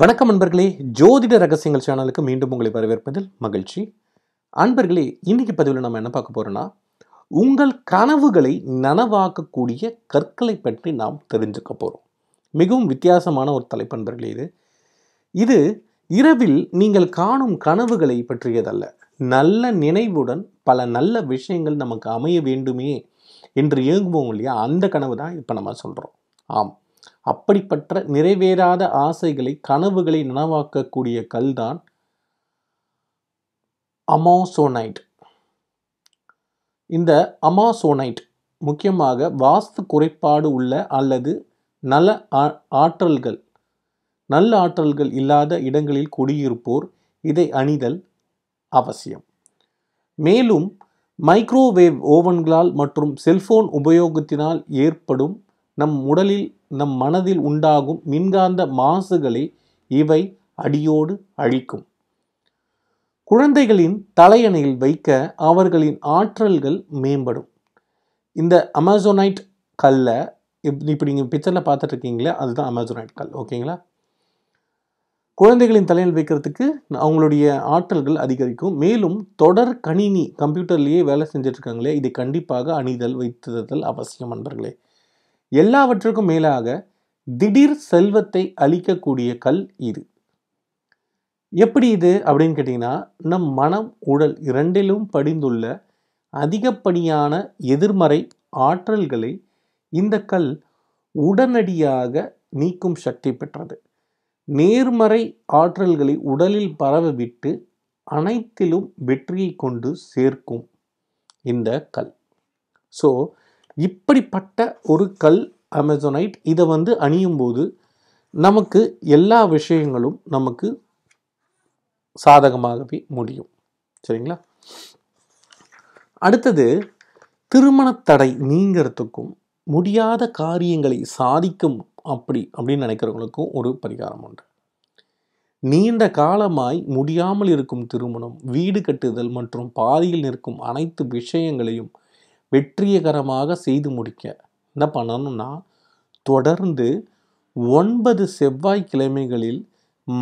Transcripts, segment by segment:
வணக்கம் அன்பர்களே ஜோதிட ரகசியங்கள் சேனலுக்கு மீண்டும் உங்களை வரவேற்பதில் மகிழ்ச்சி அன்பர்களே இன்னைக்கு பதிவில் நம்ம என்ன பார்க்க போகிறோன்னா உங்கள் கனவுகளை நனவாக்கக்கூடிய கற்களை பற்றி நாம் தெரிஞ்சுக்க போகிறோம் மிகவும் வித்தியாசமான ஒரு தலைப்பன்பர்களே இது இது இரவில் நீங்கள் காணும் கனவுகளை பற்றியதல்ல நல்ல நினைவுடன் பல நல்ல விஷயங்கள் நமக்கு அமைய வேண்டுமே என்று இயங்குவோம் இல்லையா அந்த கனவு தான் இப்போ நம்ம சொல்கிறோம் ஆம் அப்படிப்பட்ட நிறைவேறாத ஆசைகளை கனவுகளை நனவாக்கக்கூடிய கல் தான் அமாசோனைட் இந்த அமாசோனைட் முக்கியமாக வாஸ்து குறைபாடு உள்ள அல்லது நல ஆற்றல்கள் நல்ல ஆற்றல்கள் இல்லாத இடங்களில் குடியிருப்போர் இதை அணிதல் அவசியம் மேலும் மைக்ரோவேவ் ஓவன்களால் மற்றும் செல்போன் உபயோகத்தினால் ஏற்படும் நம் உடலில் நம் மனதில் உண்டாகும் மின்காந்த மாசுகளை இவை அடியோடு அழிக்கும் குழந்தைகளின் தலையணையில் வைக்க அவர்களின் ஆற்றல்கள் மேம்படும் இந்த அமேசோனைட் கல்லை இப்போ நீங்கள் பிக்சரில் பார்த்துட்ருக்கீங்களே அதுதான் அமேசோனைட் கல் ஓகேங்களா குழந்தைகளின் தலையில் வைக்கிறதுக்கு அவங்களுடைய ஆற்றல்கள் அதிகரிக்கும் மேலும் தொடர் கணினி கம்ப்யூட்டர்லேயே வேலை செஞ்சிட்ருக்காங்களே இதை கண்டிப்பாக அணிதல் வைத்துதல் அவசியம் நண்பர்களே எல்லாவற்றுக்கும் மேலாக திடீர் செல்வத்தை அளிக்கக்கூடிய கல் இது எப்படி இது அப்படின்னு கேட்டிங்கன்னா நம் மனம் உடல் இரண்டிலும் படிந்துள்ள அதிகப்படியான எதிர்மறை ஆற்றல்களை இந்த கல் உடனடியாக நீக்கும் சக்தி பெற்றது நேர்மறை ஆற்றல்களை உடலில் பரவவிட்டு அனைத்திலும் வெற்றியை கொண்டு சேர்க்கும் இந்த கல் ஸோ இப்படிப்பட்ட ஒரு கல் அமேசோனைட் இதை வந்து அணியும் போது நமக்கு எல்லா விஷயங்களும் நமக்கு சாதகமாகவே முடியும் சரிங்களா அடுத்தது திருமண தடை நீங்கிறதுக்கும் முடியாத காரியங்களை சாதிக்கும் அப்படி அப்படின்னு நினைக்கிறவங்களுக்கும் ஒரு பரிகாரம் உண்டு நீண்ட காலமாய் முடியாமல் இருக்கும் திருமணம் வீடு கட்டுதல் மற்றும் பாதியில் நிற்கும் அனைத்து விஷயங்களையும் வெற்றிகரமாக செய்து முடிக்க என்ன பண்ணணும்னா தொடர்ந்து ஒன்பது செவ்வாய்க்கிழமைகளில்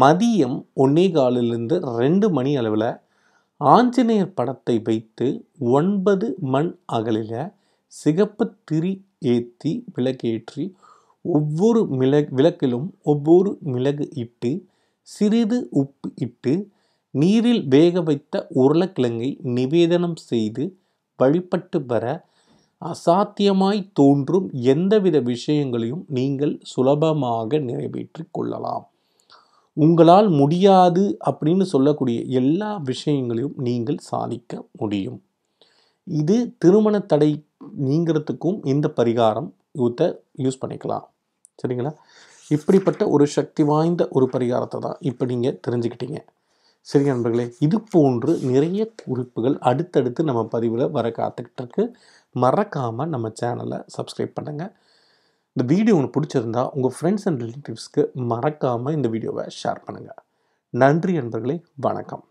மதியம் ஒன்றே காலிலிருந்து ரெண்டு மணி அளவில் ஆஞ்சநேயர் படத்தை வைத்து ஒன்பது மண் அகலில் சிகப்பு திரி ஏற்றி விளக்கேற்றி ஒவ்வொரு மிளகு விளக்கிலும் ஒவ்வொரு மிளகு இட்டு சிறிது உப்பு இட்டு நீரில் வேக வைத்த உருளைக்கிழங்கை நிவேதனம் செய்து வழிபட்டு பெற அசாத்தியமாய் தோன்றும் எந்தவித விஷயங்களையும் நீங்கள் சுலபமாக நிறைவேற்றி கொள்ளலாம் உங்களால் முடியாது அப்படின்னு சொல்லக்கூடிய எல்லா விஷயங்களையும் நீங்கள் சாதிக்க முடியும் இது திருமண தடை நீங்கிறதுக்கும் இந்த பரிகாரம் யூத்தை யூஸ் பண்ணிக்கலாம் சரிங்களா இப்படிப்பட்ட ஒரு சக்தி வாய்ந்த ஒரு பரிகாரத்தை தான் இப்போ நீங்கள் தெரிஞ்சுக்கிட்டீங்க சரி நண்பர்களே இது போன்று நிறைய குறிப்புகள் அடுத்தடுத்து நம்ம பதிவில் வர காத்துக்கிட்டு இருக்கு மறக்காமல் நம்ம சேனலை சப்ஸ்கிரைப் பண்ணுங்கள் இந்த வீடியோ ஒன்று பிடிச்சிருந்தா உங்கள் ஃப்ரெண்ட்ஸ் அண்ட் ரிலேட்டிவ்ஸ்க்கு மறக்காமல் இந்த வீடியோவை ஷேர் பண்ணுங்கள் நன்றி நண்பர்களே வணக்கம்